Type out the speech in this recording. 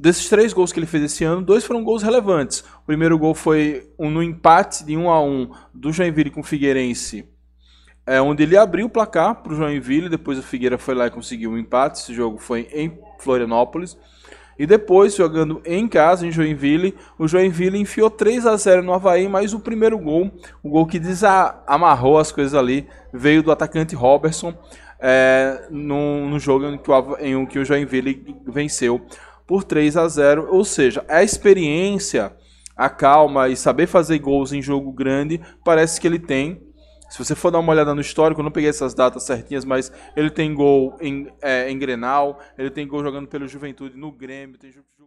Desses três gols que ele fez esse ano, dois foram gols relevantes. O primeiro gol foi um, no empate de 1 um a 1 um do Joinville com o Figueirense, é, onde ele abriu o placar para o Joinville, depois o Figueira foi lá e conseguiu um empate. Esse jogo foi em Florianópolis. E depois, jogando em casa, em Joinville, o Joinville enfiou 3 a 0 no Havaí, mas o primeiro gol, o gol que desamarrou as coisas ali, veio do atacante Robertson é, no, no jogo em que, o, em que o Joinville venceu por 3 a 0, ou seja, a experiência, a calma e saber fazer gols em jogo grande, parece que ele tem. Se você for dar uma olhada no histórico, eu não peguei essas datas certinhas, mas ele tem gol em, é, em Grenal, ele tem gol jogando pelo Juventude no Grêmio, tem...